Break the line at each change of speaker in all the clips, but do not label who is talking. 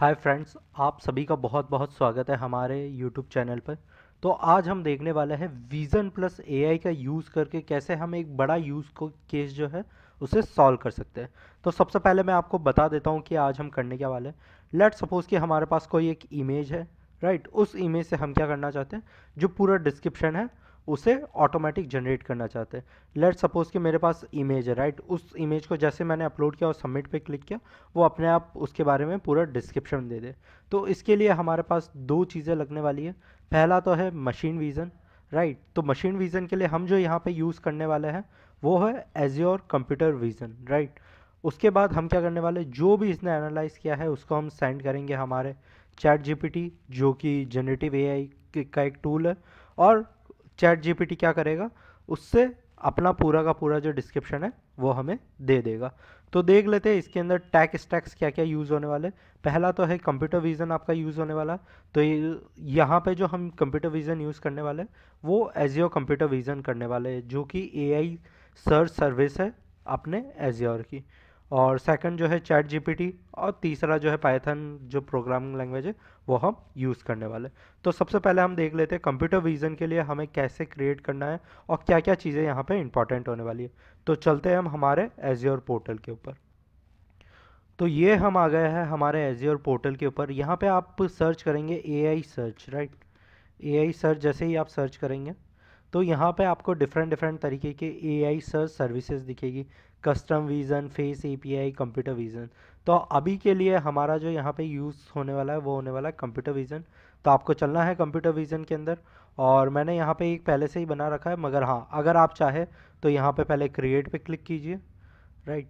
Hi friends आप सभी का बहुत बहुत स्वागत है हमारे यूट्यूब चैनल पर तो आज हम देखने वाले हैं विज़न प्लस एआई का यूज़ करके कैसे हम एक बड़ा यूज़ को केस जो है उसे सॉल्व कर सकते हैं तो सबसे पहले मैं आपको बता देता हूँ कि आज हम करने क्या वाले हैं लेट सपोज़ कि हमारे पास कोई एक इमेज है राइट उस इमेज से हम क्या करना चाहते हैं जो पूरा डिस्क्रिप्शन है उसे ऑटोमेटिक जनरेट करना चाहते हैं लेट सपोज़ कि मेरे पास इमेज है राइट उस इमेज को जैसे मैंने अपलोड किया और सबमिट पे क्लिक किया वो अपने आप उसके बारे में पूरा डिस्क्रिप्शन दे दे तो इसके लिए हमारे पास दो चीज़ें लगने वाली है पहला तो है मशीन विज़न राइट तो मशीन विज़न के लिए हम जो यहाँ पर यूज़ करने वाले हैं वो है as your computer vision right उसके बाद हम क्या करने वाले जो भी इसने एनालाइज़ किया है उसको हम सेंड करेंगे हमारे चैट जीपीटी जो कि जनरेटिव एआई का एक टूल है और चैट जीपीटी क्या करेगा उससे अपना पूरा का पूरा जो डिस्क्रिप्शन है वो हमें दे देगा तो देख लेते हैं इसके अंदर टैक स्टैक्स क्या क्या यूज़ होने वाले पहला तो है कंप्यूटर विज़न आपका यूज़ होने वाला तो यहाँ पे जो हम कंप्यूटर विज़न यूज़ करने वाले वो एजियो कंप्यूटर विज़न करने वाले जो कि एआई सर्च सर्विस है अपने एजियोर की और सेकंड जो है चैट जीपीटी और तीसरा जो है पाइथन जो प्रोग्रामिंग लैंग्वेज है वो हम यूज़ करने वाले तो सबसे पहले हम देख लेते हैं कंप्यूटर विजन के लिए हमें कैसे क्रिएट करना है और क्या क्या चीज़ें यहाँ पे इंपॉर्टेंट होने वाली है तो चलते हैं हम हमारे एज्योर पोर्टल के ऊपर तो ये हम आ गए हैं हमारे एज्योर पोर्टल के ऊपर यहाँ पर आप सर्च करेंगे a search right a search जैसे ही आप सर्च करेंगे तो यहाँ पे आपको डिफरेंट डिफरेंट तरीके के ए आई सर्च सर्विसेज दिखेगी custom vision face API computer vision तो अभी के लिए हमारा जो यहाँ पे यूज़ होने वाला है वो होने वाला है कंप्यूटर विज़न तो आपको चलना है कंप्यूटर विज़न के अंदर और मैंने यहाँ पे एक पहले से ही बना रखा है मगर हाँ अगर आप चाहे तो यहाँ पे पहले क्रिएट पे क्लिक कीजिए राइट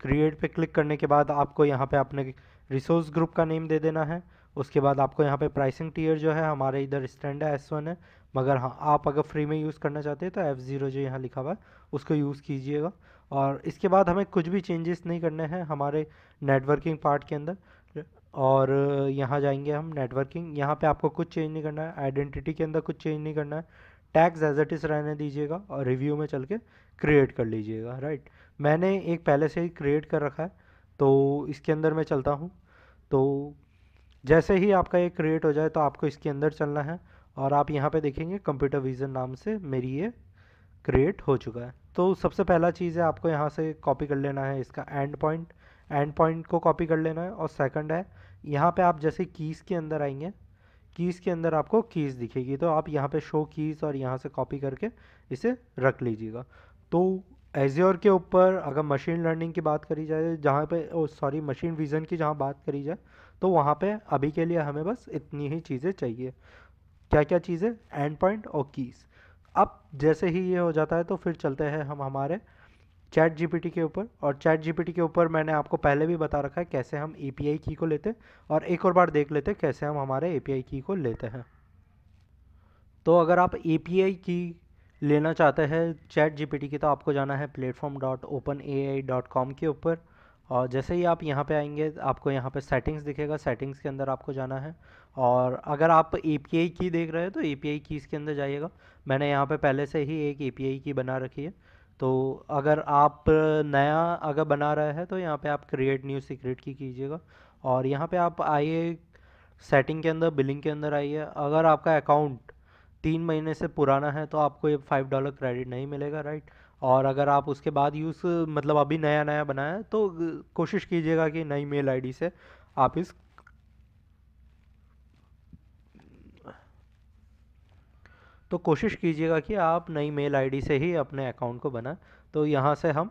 क्रिएट पे क्लिक करने के बाद आपको यहाँ पे अपने रिसोर्स ग्रुप का नेम दे देना है उसके बाद आपको यहाँ पे प्राइसिंग टीयर जो है हमारे इधर है एस वन है मगर हाँ आप अगर फ्री में यूज़ करना चाहते हैं तो एफ़ ज़ीरो जो यहाँ लिखा हुआ है उसको यूज़ कीजिएगा और इसके बाद हमें कुछ भी चेंजेस नहीं करने हैं हमारे नेटवर्किंग पार्ट के अंदर और यहाँ जाएंगे हम नेटवर्किंग यहाँ पे आपको कुछ चेंज नहीं करना है आइडेंटिटी के अंदर कुछ चेंज नहीं करना है टैग्स एज एट इज़ रहने दीजिएगा और रिव्यू में चल के क्रिएट कर लीजिएगा राइट मैंने एक पहले से ही क्रिएट कर रखा है तो इसके अंदर मैं चलता हूँ तो जैसे ही आपका ये क्रिएट हो जाए तो आपको इसके अंदर चलना है और आप यहाँ पे देखेंगे कंप्यूटर विज़न नाम से मेरी ये क्रिएट हो चुका है तो सबसे पहला चीज़ है आपको यहाँ से कॉपी कर लेना है इसका एंड पॉइंट एंड पॉइंट को कॉपी कर लेना है और सेकंड है यहाँ पे आप जैसे कीज़ के अंदर आएंगे कीज़ के अंदर आपको कीज़ दिखेगी तो आप यहाँ पे शो कीज़ और यहाँ से कॉपी करके इसे रख लीजिएगा तो एज्योर के ऊपर अगर मशीन लर्निंग की बात करी जाए जहाँ पर सॉरी मशीन विज़न की जहाँ बात करी जाए तो वहाँ पे अभी के लिए हमें बस इतनी ही चीज़ें चाहिए क्या क्या चीज़ें एंड पॉइंट और कीज़ अब जैसे ही ये हो जाता है तो फिर चलते हैं हम हमारे चैट जीपीटी के ऊपर और चैट जीपीटी के ऊपर मैंने आपको पहले भी बता रखा है कैसे हम ए की को लेते और एक और बार देख लेते कैसे हम हमारे ए की को लेते हैं तो अगर आप ए की लेना चाहते हैं चैट जीपीटी की तो आपको जाना है platform dot open A I dot com के ऊपर और जैसे ही आप यहाँ पे आएंगे आपको यहाँ पे सेटिंग्स दिखेगा सेटिंग्स के अंदर आपको जाना है और अगर आप ए की देख रहे हो तो ए पी कीज़ के अंदर जाइएगा मैंने यहाँ पे पहले से ही एक ए की बना रखी है तो अगर आप नया अगर बना रहे हैं तो यहाँ पे आप क्रिएट न्यू सीक्रेट की कीजिएगा और यहाँ पे आप आइए सेटिंग के अंदर बिलिंग के अंदर आइए अगर आपका अकाउंट तीन महीने से पुराना है तो आपको ये फाइव डॉलर क्रेडिट नहीं मिलेगा राइट और अगर आप उसके बाद यूज़ मतलब अभी नया नया बनाया तो कोशिश कीजिएगा कि नई मेल आईडी से आप इस तो कोशिश कीजिएगा कि आप नई मेल आईडी से ही अपने अकाउंट को बनाएं तो यहाँ से हम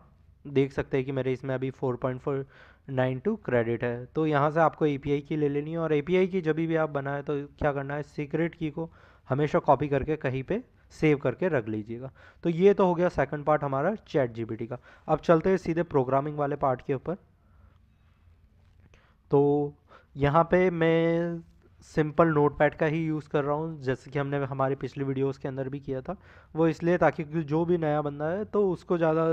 देख सकते हैं कि मेरे इसमें अभी 4.492 क्रेडिट है तो यहाँ से आपको एपीआई की ले लेनी है और एपीआई की जब भी आप बनाएं तो क्या करना है सीक्रेट की को हमेशा कॉपी करके कहीं पे सेव करके रख लीजिएगा तो ये तो हो गया सेकंड पार्ट हमारा चैट जीपीटी का अब चलते हैं सीधे प्रोग्रामिंग वाले पार्ट के ऊपर तो यहाँ पे मैं सिंपल नोटपैड का ही यूज़ कर रहा हूँ जैसे कि हमने हमारी पिछली वीडियोस के अंदर भी किया था वो इसलिए ताकि जो भी नया बंदा है तो उसको ज़्यादा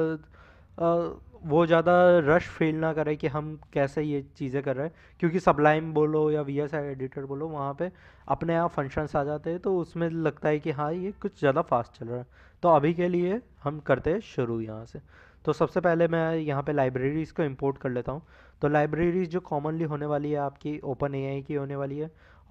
वो ज़्यादा रश फील ना करे कि हम कैसे ये चीज़ें कर रहे हैं क्योंकि सबलाइम बोलो या वी एस एडिटर बोलो वहाँ पे अपने आप फंक्शंस आ जाते हैं तो उसमें लगता है कि हाँ ये कुछ ज़्यादा फास्ट चल रहा है तो अभी के लिए हम करते हैं शुरू यहाँ से तो सबसे पहले मैं यहाँ पे लाइब्रेरीज़ को इम्पोर्ट कर लेता हूँ तो लाइब्रेरीज़ जो कॉमनली होने वाली है आपकी ओपन ए की होने वाली है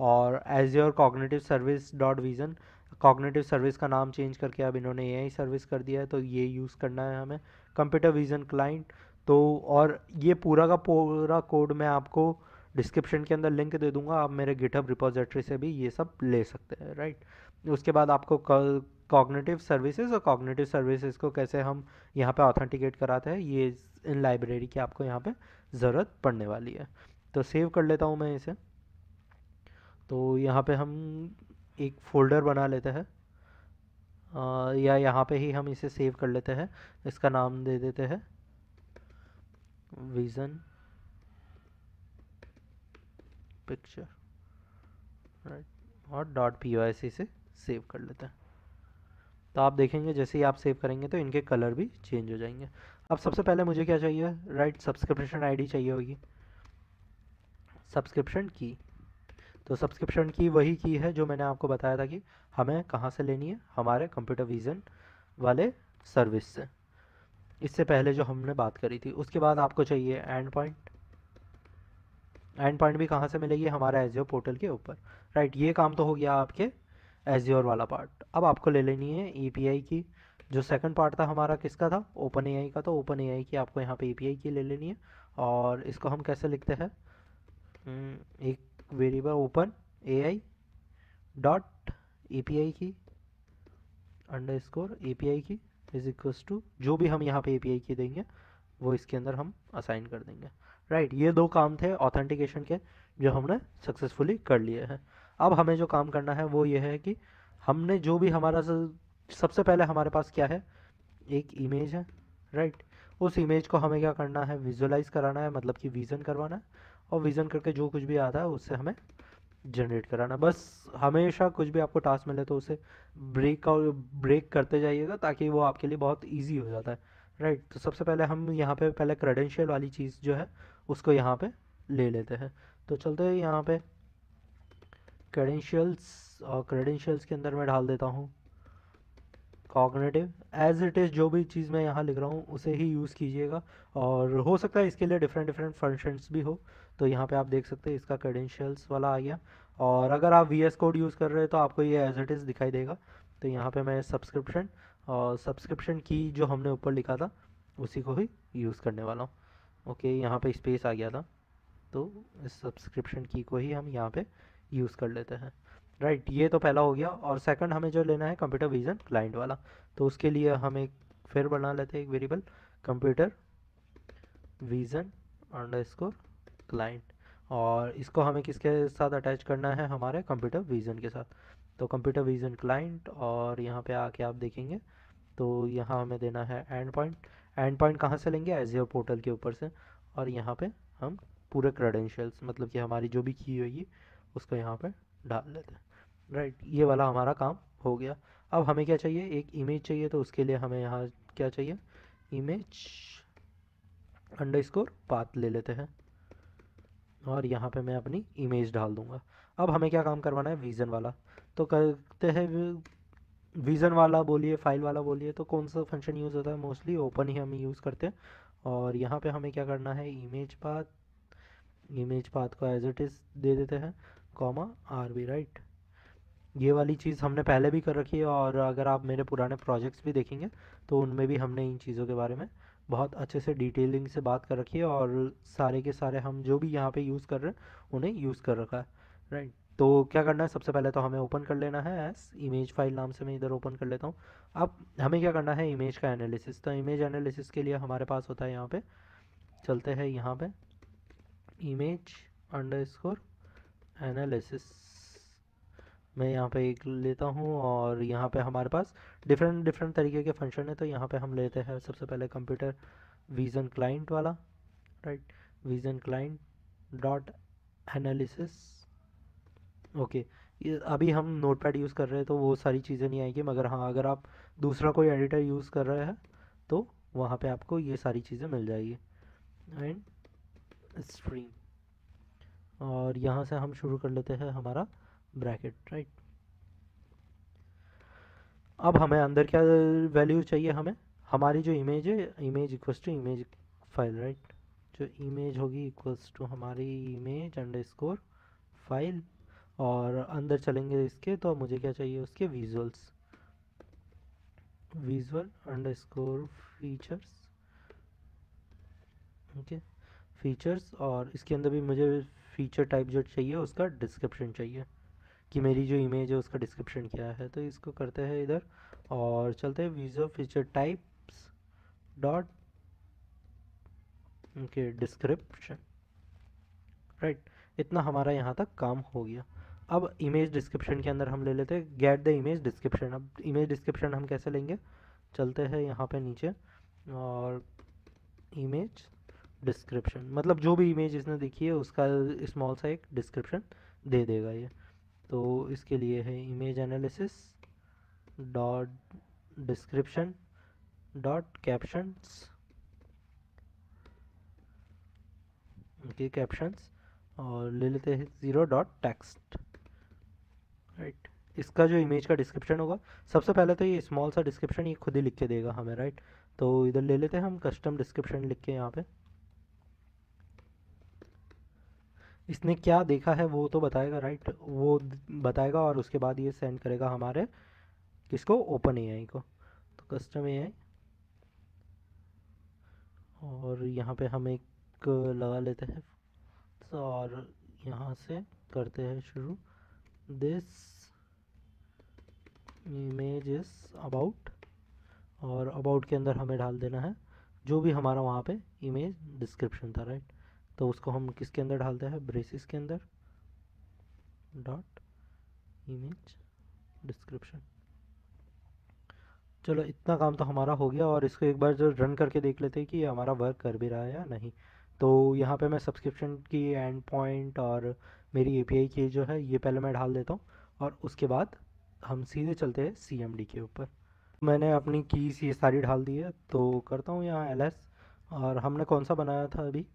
और Azure cognitive service dot vision cognitive service का नाम चेंज करके अब इन्होंने ए आई सर्विस कर दिया है तो ये यूज़ करना है हमें कंप्यूटर विज़न क्लाइंट तो और ये पूरा का पूरा कोड मैं आपको डिस्क्रिप्शन के अंदर लिंक दे दूंगा आप मेरे गिटअप रिपोजिटरी से भी ये सब ले सकते हैं राइट उसके बाद आपको कॉग्नेटिव सर्विसेज और कॉग्नेटिव सर्विसेज को कैसे हम यहाँ पे ऑथेंटिकेट कराते हैं ये इन लाइब्रेरी की आपको यहाँ पे ज़रूरत पड़ने वाली है तो सेव कर लेता हूँ मैं इसे तो यहाँ पे हम एक फ़ोल्डर बना लेते हैं या यहाँ पे ही हम इसे सेव कर लेते हैं इसका नाम दे देते हैं विज़न पिक्चर राइट और डॉट पी ओ इसे सेव कर लेते हैं तो आप देखेंगे जैसे ही आप सेव करेंगे तो इनके कलर भी चेंज हो जाएंगे अब सबसे पहले मुझे क्या चाहिए राइट सब्सक्रिप्शन आईडी चाहिए होगी सब्सक्रिप्शन की तो सब्सक्रिप्शन की वही की है जो मैंने आपको बताया था कि हमें कहाँ से लेनी है हमारे कंप्यूटर विजन वाले सर्विस से इससे पहले जो हमने बात करी थी उसके बाद आपको चाहिए एंड पॉइंट एंड पॉइंट भी कहाँ से मिलेगी हमारा एज पोर्टल के ऊपर राइट ये काम तो हो गया आपके एज वाला पार्ट अब आपको ले लेनी है ई e की जो सेकंड पार्ट था हमारा किसका था ओपन ए का तो ओपन ए की आपको यहाँ पे ई e की ले लेनी है और इसको हम कैसे लिखते हैं हम्म, एक variable open A I dot A P I key underscore A P I key is equals to जो भी हम यहाँ पे ए पी आई की देंगे वो इसके अंदर हम असाइन कर देंगे राइट right, ये दो काम थे ऑथेंटिकेशन के जो हमने सक्सेसफुली कर लिए हैं अब हमें जो काम करना है वो ये है कि हमने जो भी हमारा सबसे पहले हमारे पास क्या है एक इमेज है राइट right? उस इमेज को हमें क्या करना है विजुअलाइज कराना है मतलब कि विजन करवाना है और विज़न करके जो कुछ भी आता है उससे हमें जनरेट कराना बस हमेशा कुछ भी आपको टास्क मिले तो उसे ब्रेक और ब्रेक करते जाइएगा ताकि वो आपके लिए बहुत ईजी हो जाता है राइट तो सबसे पहले हम यहाँ पे पहले क्रेडेंशियल वाली चीज़ जो है उसको यहाँ पे ले लेते हैं तो चलते हैं यहाँ पे क्रेडेंशियल्स और क्रेडेंशियल्स के अंदर मैं डाल देता हूँ कॉग्नेटिव एज इट इज़ जो भी चीज़ मैं यहाँ लिख रहा हूँ उसे ही यूज़ कीजिएगा और हो सकता है इसके लिए डिफरेंट डिफरेंट फंक्शंस भी हो तो यहाँ पे आप देख सकते हैं इसका क्रेडेंशियल्स वाला आ गया और अगर आप वी कोड यूज़ कर रहे हैं तो आपको ये एज इट इज़ दिखाई देगा तो यहाँ पे मैं सब्सक्रिप्शन और सब्सक्रिप्शन की जो हमने ऊपर लिखा था उसी को ही यूज़ करने वाला हूँ ओके यहाँ पे स्पेस आ गया था तो इस सब्सक्रिप्शन की को ही हम यहाँ पे यूज़ कर लेते हैं राइट right, ये तो पहला हो गया और सेकंड हमें जो लेना है कंप्यूटर विजन क्लाइंट वाला तो उसके लिए हम एक फिर बना लेते हैं एक variable computer vision underscore client और इसको हमें किसके साथ अटैच करना है हमारे कंप्यूटर विजन के साथ तो कंप्यूटर विजन क्लाइंट और यहाँ पे आके आप देखेंगे तो यहाँ हमें देना है एंड पॉइंट एंड पॉइंट कहाँ से लेंगे एज पोर्टल के ऊपर से और यहाँ पे हम पूरे क्रेडेंशियल्स मतलब कि हमारी जो भी की होगी उसको यहाँ पे डाल लेते हैं राइट ये वाला हमारा काम हो गया अब हमें क्या चाहिए एक इमेज चाहिए तो उसके लिए हमें यहाँ क्या चाहिए इमेज अंडर स्कोर पाथ ले लेते हैं और यहाँ पे मैं अपनी इमेज डाल दूँगा अब हमें क्या काम करवाना है विज़न वाला तो करते हैं विज़न वाला बोलिए फाइल वाला बोलिए तो कौन सा फंक्शन यूज़ होता है मोस्टली ओपन ही हम यूज़ करते हैं और यहाँ पे हमें क्या करना है इमेज पाथ इमेज पाथ को एज इट इज़ दे देते हैं कॉमा आर बी राइट ये वाली चीज़ हमने पहले भी कर रखी है और अगर आप मेरे पुराने प्रोजेक्ट्स भी देखेंगे तो उनमें भी हमने इन चीज़ों के बारे में बहुत अच्छे से डिटेलिंग से बात कर रखी है और सारे के सारे हम जो भी यहाँ पे यूज़ कर रहे हैं उन्हें यूज़ कर रखा है राइट तो क्या करना है सबसे पहले तो हमें ओपन कर लेना है एस इमेज फाइल नाम से मैं इधर ओपन कर लेता हूँ अब हमें क्या करना है इमेज का एनालिसिस तो इमेज एनालिसिस के लिए हमारे पास होता है यहाँ पर चलते हैं यहाँ पर इमेज अंडर स्कोर एनालिसिस मैं यहाँ पे एक लेता हूँ और यहाँ पे हमारे पास डिफरेंट डिफरेंट तरीके के फंक्शन है तो यहाँ पे हम लेते हैं सबसे पहले कंप्यूटर विज़न क्लाइंट वाला right vision client dot analysis okay अभी हम नोटपैड यूज़ कर रहे हैं तो वो सारी चीज़ें नहीं आएंगी मगर हाँ अगर आप दूसरा कोई एडिटर यूज़ कर रहे हैं तो वहाँ पर आपको ये सारी चीज़ें मिल जाएगी एंड स्ट्रीम और यहाँ से हम शुरू कर लेते हैं हमारा ब्रैकेट राइट अब हमें अंदर क्या वैल्यू चाहिए हमें हमारी जो इमेज है image equals to image file right जो इमेज होगी इक्वल्स टू हमारी इमेज अंडर स्कोर फाइल और अंदर चलेंगे इसके तो मुझे क्या चाहिए उसके visuals visual underscore features okay features और इसके अंदर भी मुझे फीचर टाइप जो चाहिए उसका डिस्क्रिप्शन चाहिए कि मेरी जो इमेज है उसका डिस्क्रिप्शन क्या है तो इसको करते हैं इधर और चलते हैं वीजो feature types dot okay description right इतना हमारा यहाँ तक काम हो गया अब इमेज डिस्क्रिप्शन के अंदर हम ले लेते हैं गेट द इमेज डिस्क्रिप्शन अब इमेज डिस्क्रिप्शन हम कैसे लेंगे चलते हैं यहाँ पे नीचे और इमेज डिस्क्रिप्शन मतलब जो भी इमेज इसने देखी है उसका स्मॉल सा एक डिस्क्रिप्शन दे देगा ये तो इसके लिए है image analysis dot description dot captions के कैप्शंस और ले लेते हैं ज़ीरो डॉट टेक्स्ट राइट इसका जो इमेज का डिस्क्रिप्शन होगा सबसे पहले तो ये स्मॉल सा डिस्क्रिप्शन ये खुद ही लिख के देगा हमें राइट तो इधर ले लेते हैं हम कस्टम डिस्क्रिप्शन लिख के यहाँ पे इसने क्या देखा है वो तो बताएगा राइट वो बताएगा और उसके बाद ये सेंड करेगा हमारे किसको ओपन ए को तो कस्टम ए और यहाँ पे हम एक लगा लेते हैं तो और यहाँ से करते हैं शुरू दिस इमेज इस अबाउट और अबाउट के अंदर हमें डाल देना है जो भी हमारा वहाँ पे इमेज डिस्क्रिप्शन था राइट तो उसको हम किसके अंदर डालते हैं ब्रेसिस के अंदर डॉट इमेज डिस्क्रिप्शन चलो इतना काम तो हमारा हो गया और इसको एक बार जो रन करके देख लेते हैं कि हमारा वर्क कर भी रहा है या नहीं तो यहाँ पे मैं सब्सक्रिप्शन की एंड पॉइंट और मेरी एपीआई की जो है ये पहले मैं डाल देता हूँ और उसके बाद हम सीधे चलते हैं सीएमडी के ऊपर मैंने अपनी कीज़ ये सारी डाल दी है तो करता हूँ यहाँ एल और हमने कौन सा बनाया था अभी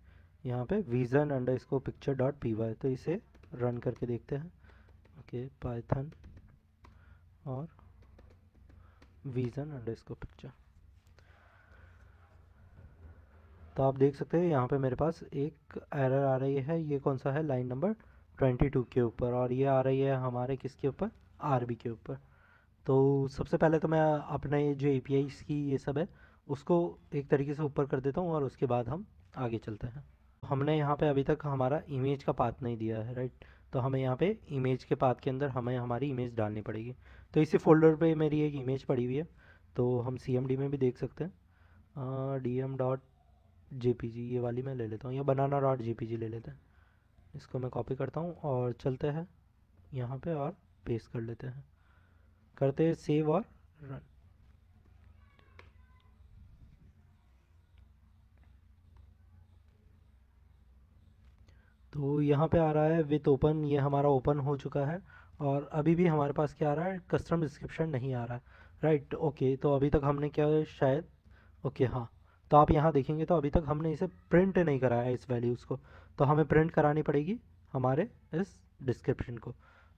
यहाँ पे विजन अंडर इसको पिक्चर डॉट पी वाई तो इसे रन करके देखते हैं ओके पाइथन और विजन अंडर इसको पिक्चर तो आप देख सकते हैं यहाँ पे मेरे पास एक एरर आ रही है ये कौन सा है लाइन नंबर ट्वेंटी टू के ऊपर और ये आ रही है हमारे किसके ऊपर आरबी के ऊपर तो सबसे पहले तो मैं अपने जो ए की ये सब है उसको एक तरीके से ऊपर कर देता हूँ और उसके बाद हम आगे चलते हैं हमने यहाँ पे अभी तक हमारा इमेज का पाथ नहीं दिया है राइट तो हमें यहाँ पे इमेज के पाथ के अंदर हमें हमारी इमेज डालनी पड़ेगी तो इसी फोल्डर पे मेरी एक इमेज पड़ी हुई है तो हम सी में भी देख सकते हैं D M dot J P G ये वाली मैं ले लेता हूँ या बनाना डॉट जे पी जी ले लेते हैं इसको मैं कॉपी करता हूँ और चलते हैं यहाँ पर और पेस्ट कर लेते हैं करते हैं सेव और रन तो यहाँ पे आ रहा है विथ ओपन ये हमारा ओपन हो चुका है और अभी भी हमारे पास क्या आ रहा है कस्टम डिस्क्रिप्शन नहीं आ रहा है राइट ओके तो अभी तक हमने क्या शायद ओके हाँ तो आप यहाँ देखेंगे तो अभी तक हमने इसे प्रिंट नहीं कराया इस वैल्यूज़ को तो हमें प्रिंट करानी पड़ेगी हमारे इस डिस्क्रिप्शन को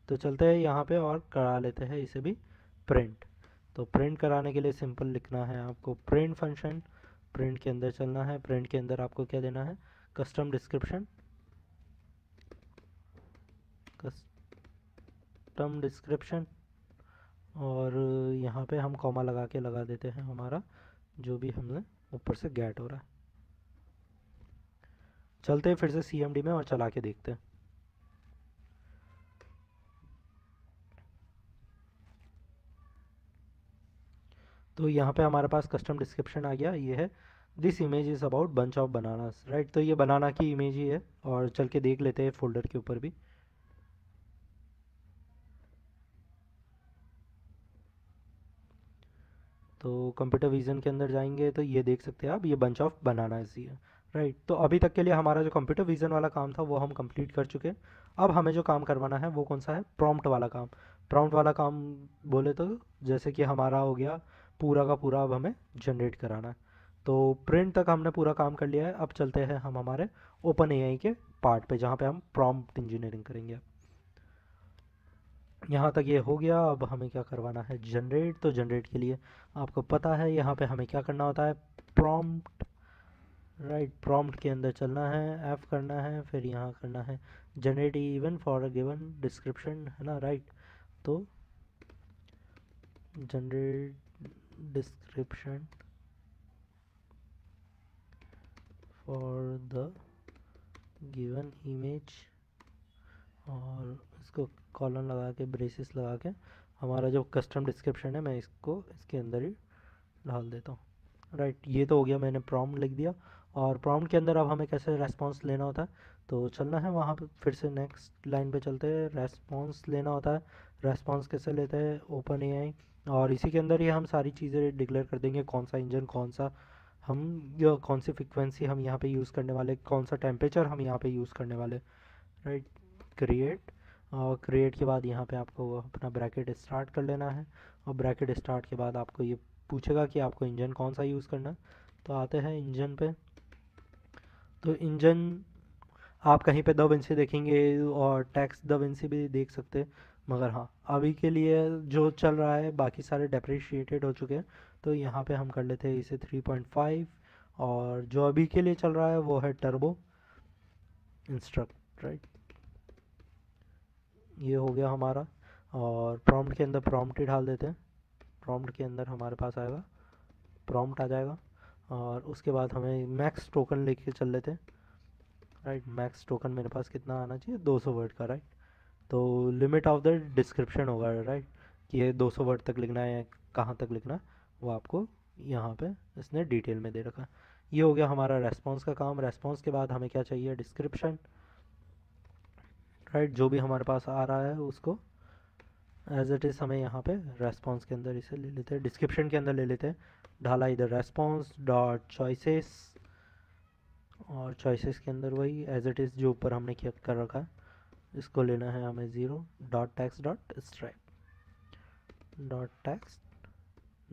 तो चलते हैं यहाँ पे और करा लेते हैं इसे भी प्रिंट तो प्रिंट कराने के लिए सिंपल लिखना है आपको प्रिंट फंक्शन प्रिंट के अंदर चलना है प्रिंट के अंदर आपको क्या देना है कस्टम डिस्क्रिप्शन टर्म डिस्क्रिप्शन और यहाँ पे हम कॉमा लगा के लगा देते हैं हमारा जो भी हमने ऊपर से गैट हो रहा है चलते हैं फिर से सी में और चला के देखते हैं तो यहाँ पे हमारे पास कस्टम डिस्क्रिप्शन आ गया ये है this image is about bunch of bananas right तो ये बनाना की इमेज ही है और चल के देख लेते हैं फोल्डर के ऊपर भी तो कंप्यूटर विज़न के अंदर जाएंगे तो ये देख सकते हैं आप ये बंच ऑफ बनानाज है राइट तो अभी तक के लिए हमारा जो कंप्यूटर विज़न वाला काम था वो हम कंप्लीट कर चुके हैं अब हमें जो काम करवाना है वो कौन सा है प्रॉम्प्ट वाला काम प्रॉम्प्ट वाला काम बोले तो जैसे कि हमारा हो गया पूरा का पूरा अब हमें जनरेट कराना है तो प्रिंट तक हमने पूरा काम कर लिया है अब चलते हैं हम हमारे ओपन ए के पार्ट पे जहाँ पे हम प्रॉम्प्ट इंजीनियरिंग करेंगे यहाँ तक ये हो गया अब हमें क्या करवाना है जनरेट तो जनरेट के लिए आपको पता है यहाँ पे हमें क्या करना होता है प्रॉम्प्ट राइट प्रॉम्प्ट के अंदर चलना है एफ़ करना है फिर यहाँ करना है generate even for a given description है ना राइट तो generate description for the given image और इसको कॉलन लगा के ब्रेसिस लगा के हमारा जो कस्टम डिस्क्रिप्शन है मैं इसको इसके अंदर ही डाल देता हूँ राइट ये तो हो गया मैंने प्रॉम लिख दिया और प्रॉम के अंदर अब हमें कैसे रेस्पॉन्स लेना होता है तो चलना है वहाँ पर फिर से नेक्स्ट लाइन पे चलते हैं रेस्पॉन्स लेना होता है रेस्पॉन्स कैसे लेते हैं ओपन ए आई और इसी के अंदर ही हम सारी चीज़ें डिक्लेयर कर देंगे कौन सा इंजन कौन सा हम कौन सी फ्रिक्वेंसी हम यहाँ पे यूज़ करने वाले कौन सा टेम्परेचर हम यहाँ पे यूज़ करने वाले राइट क्रिएट और क्रिएट के बाद यहाँ पे आपको अपना ब्रैकेट स्टार्ट कर लेना है और ब्रैकेट स्टार्ट के बाद आपको ये पूछेगा कि आपको इंजन कौन सा यूज़ करना है तो आते हैं इंजन पे तो इंजन आप कहीं पे दब इंसी देखेंगे और टैक्स दब इंसी भी देख सकते मगर हाँ अभी के लिए जो चल रहा है बाकी सारे डेप्रिशिएटेड हो चुके हैं तो यहाँ पर हम कर लेते हैं इसे थ्री और जो अभी के लिए चल रहा है वो है टर्बो इंस्ट्रक्ट राइट ये हो गया हमारा और प्रॉम्प्ट के अंदर प्रॉम्प्ट ही डाल देते हैं प्रॉम्प्ट के अंदर हमारे पास आएगा प्रॉम्प्ट आ जाएगा और उसके बाद हमें मैक्स टोकन लेके चल लेते हैं राइट मैक्स टोकन मेरे पास कितना आना चाहिए 200 वर्ड का राइट तो लिमिट ऑफ द डिस्क्रिप्शन होगा राइट कि ये 200 वर्ड तक लिखना है या कहाँ तक लिखना है वो आपको यहाँ पे इसने डिटेल में दे रखा ये हो गया हमारा रेस्पॉन्स का काम रेस्पॉन्स के बाद हमें क्या चाहिए डिस्क्रिप्शन राइट जो भी हमारे पास आ रहा है उसको एज इट इज़ हमें यहाँ पे रेस्पॉन्स के अंदर इसे ले लेते हैं डिस्क्रिप्शन के अंदर ले लेते हैं ढाला इधर रेस्पॉन्स डॉट चॉइसेस और चॉइसेस के अंदर वही एज इट इज़ जो ऊपर हमने किया कर रखा है इसको लेना है हमें zero dot text dot strip dot text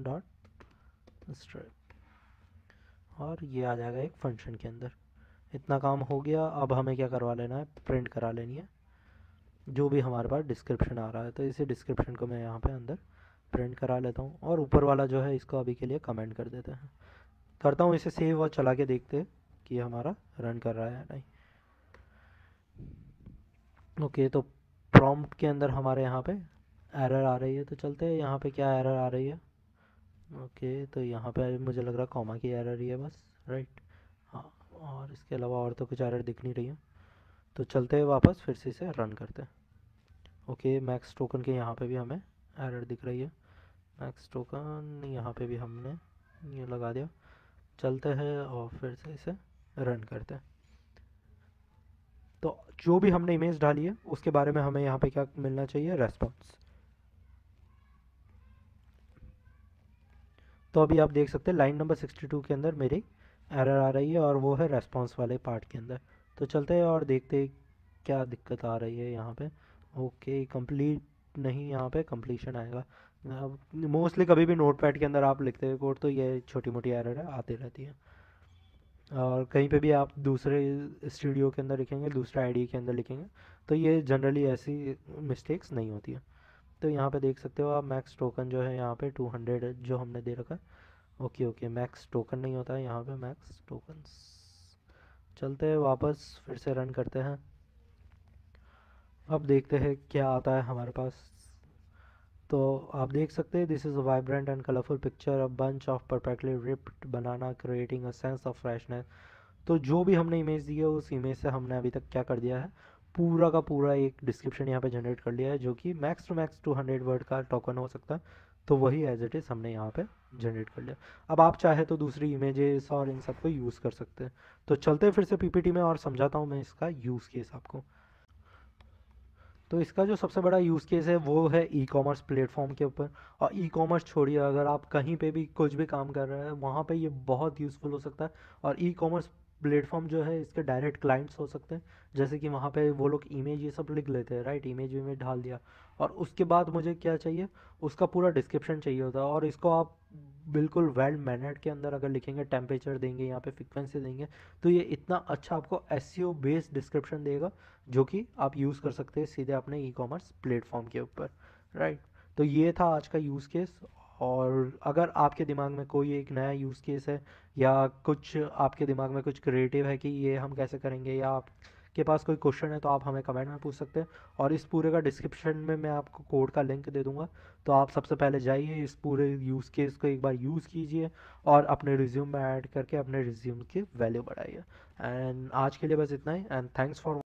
dot strip और ये आ जाएगा एक फंक्शन के अंदर इतना काम हो गया अब हमें क्या करवा लेना है प्रिंट करा लेनी है जो भी हमारे पास डिस्क्रिप्शन आ रहा है तो इसी डिस्क्रिप्शन को मैं यहाँ पे अंदर प्रिंट करा लेता हूँ और ऊपर वाला जो है इसको अभी के लिए कमेंट कर देते हैं करता हूँ इसे सेव और चला के देखते कि हमारा रन कर रहा है या नहीं ओके तो प्रॉम्प्ट के अंदर हमारे यहाँ पे एरर आ रही है तो चलते हैं यहाँ पे क्या एरर आ रही है ओके तो यहाँ पे मुझे लग रहा है कॉमा की एरर ही है बस राइट हाँ और इसके अलावा और तो कुछ एरर दिख नहीं रही है तो चलते हैं वापस फिर से इसे रन करते हैं ओके मैक्स टोकन के यहाँ पे भी हमें एरर दिख रही है मैक्स टोकन यहाँ पे भी हमने ये लगा दिया चलते हैं और फिर से इसे रन करते हैं तो जो भी हमने इमेज डाली है उसके बारे में हमें यहाँ पे क्या मिलना चाहिए रेस्पॉन्स तो अभी आप देख सकते हैं लाइन नंबर 62 के अंदर मेरी एरर आ रही है और वो है रेस्पॉन्स वाले पार्ट के अंदर तो चलते हैं और देखते हैं क्या दिक्कत आ रही है यहाँ पे ओके कंप्लीट नहीं यहाँ पे कंप्लीशन आएगा मोस्टली कभी भी नोट पैड के अंदर आप लिखते हैं कोड तो ये छोटी मोटी एरर आती रहती है और कहीं पे भी आप दूसरे स्टूडियो के अंदर लिखेंगे दूसरे आईडी के अंदर लिखेंगे तो ये जनरली ऐसी मिस्टेक्स नहीं होती है तो यहाँ पे देख सकते हो आप मैक्स टोकन जो है यहाँ पे 200 जो हमने दे रखा है ओके ओके मैक्स टोकन नहीं होता है यहाँ पर मैक्स टोकन्स चलते हैं वापस फिर से रन करते हैं अब देखते हैं क्या आता है हमारे पास तो आप देख सकते हैं this is a vibrant and colourful picture a bunch of perfectly ripped banana creating a sense of freshness तो जो भी हमने इमेज दी है उस इमेज से हमने अभी तक क्या कर दिया है पूरा का पूरा एक डिस्क्रिप्शन यहाँ पे जनरेट कर लिया है जो कि मैक्स टू मैक्स 200 वर्ड का टोकन हो सकता है तो वही एज इट इज़ हमने यहाँ पे जनरेट कर लिया अब आप चाहे तो दूसरी इमेजेस और इन सब को यूज़ कर सकते हैं तो चलते फिर से पीपीटी में और समझाता हूँ मैं इसका यूज़ केस आपको तो इसका जो सबसे बड़ा यूज़ केस है वो है ई कॉमर्स प्लेटफॉर्म के ऊपर और ई कॉमर्स छोड़िए अगर आप कहीं पे भी कुछ भी काम कर रहे हैं वहाँ पे ये बहुत यूज़फुल हो सकता है और ई कॉमर्स प्लेटफॉर्म जो है इसके डायरेक्ट क्लाइंट्स हो सकते हैं जैसे कि वहाँ पे वो लोग इमेज ये सब लिख लेते हैं राइट इमेज इमेज ढाल दिया और उसके बाद मुझे क्या चाहिए उसका पूरा डिस्क्रिप्शन चाहिए होता है और इसको आप बिल्कुल वेल मैनर्ड के अंदर अगर लिखेंगे टेम्परेचर देंगे यहाँ पे फ्रिक्वेंसी देंगे तो ये इतना अच्छा आपको एस बेस्ड डिस्क्रिप्शन देगा जो कि आप यूज़ कर सकते हैं सीधे अपने ई कॉमर्स प्लेटफॉर्म के ऊपर राइट तो ये था आज का यूज़ केस और अगर आपके दिमाग में कोई एक नया यूज़ केस है या कुछ आपके दिमाग में कुछ क्रिएटिव है कि ये हम कैसे करेंगे या आपके पास कोई क्वेश्चन है तो आप हमें कमेंट में पूछ सकते हैं और इस पूरे का डिस्क्रिप्शन में मैं आपको कोड का लिंक दे दूंगा तो आप सबसे पहले जाइए इस पूरे यूज़ केस को एक बार यूज़ कीजिए और अपने रिज्यूम में ऐड करके अपने रिज्यूम की वैल्यू बढ़ाइए एंड आज के लिए बस इतना ही एंड थैंक्स फॉर